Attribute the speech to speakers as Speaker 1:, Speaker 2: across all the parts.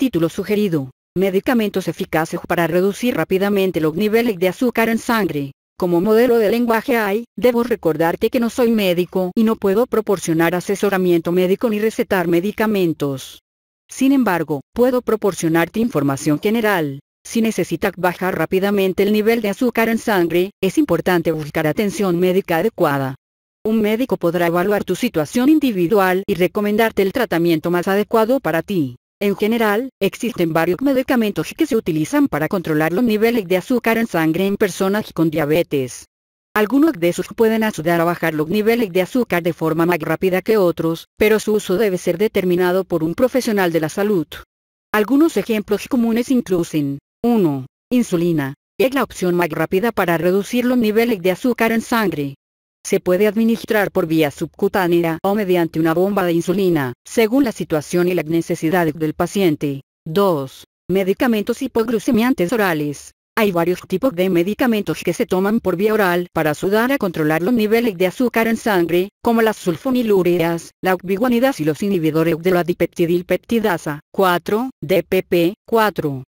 Speaker 1: Título sugerido. Medicamentos eficaces para reducir rápidamente los niveles de azúcar en sangre. Como modelo de lenguaje hay, debo recordarte que no soy médico y no puedo proporcionar asesoramiento médico ni recetar medicamentos. Sin embargo, puedo proporcionarte información general. Si necesitas bajar rápidamente el nivel de azúcar en sangre, es importante buscar atención médica adecuada. Un médico podrá evaluar tu situación individual y recomendarte el tratamiento más adecuado para ti. En general, existen varios medicamentos que se utilizan para controlar los niveles de azúcar en sangre en personas con diabetes. Algunos de esos pueden ayudar a bajar los niveles de azúcar de forma más rápida que otros, pero su uso debe ser determinado por un profesional de la salud. Algunos ejemplos comunes incluyen 1. Insulina. Es la opción más rápida para reducir los niveles de azúcar en sangre se puede administrar por vía subcutánea o mediante una bomba de insulina, según la situación y las necesidades del paciente. 2. Medicamentos hipoglucemiantes orales. Hay varios tipos de medicamentos que se toman por vía oral para ayudar a controlar los niveles de azúcar en sangre, como las sulfonilureas, la biguanida y los inhibidores de la dipeptidilpeptidasa. 4. DPP-4.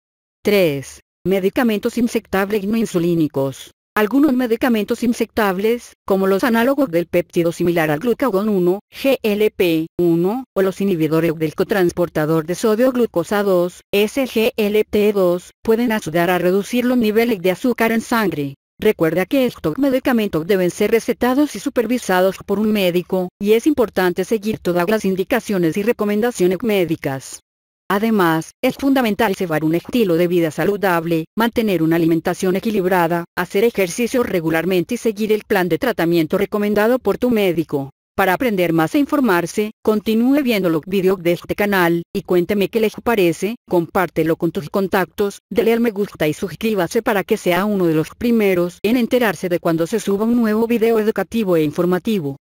Speaker 1: 3. Medicamentos insectables no insulínicos. Algunos medicamentos insectables, como los análogos del péptido similar al glucagon 1, GLP-1, o los inhibidores del cotransportador de sodio glucosa 2, SGLT2, pueden ayudar a reducir los niveles de azúcar en sangre. Recuerda que estos medicamentos deben ser recetados y supervisados por un médico, y es importante seguir todas las indicaciones y recomendaciones médicas. Además, es fundamental llevar un estilo de vida saludable, mantener una alimentación equilibrada, hacer ejercicio regularmente y seguir el plan de tratamiento recomendado por tu médico. Para aprender más e informarse, continúe viendo los videos de este canal, y cuénteme qué les parece, compártelo con tus contactos, de al me gusta y suscríbase para que sea uno de los primeros en enterarse de cuando se suba un nuevo video educativo e informativo.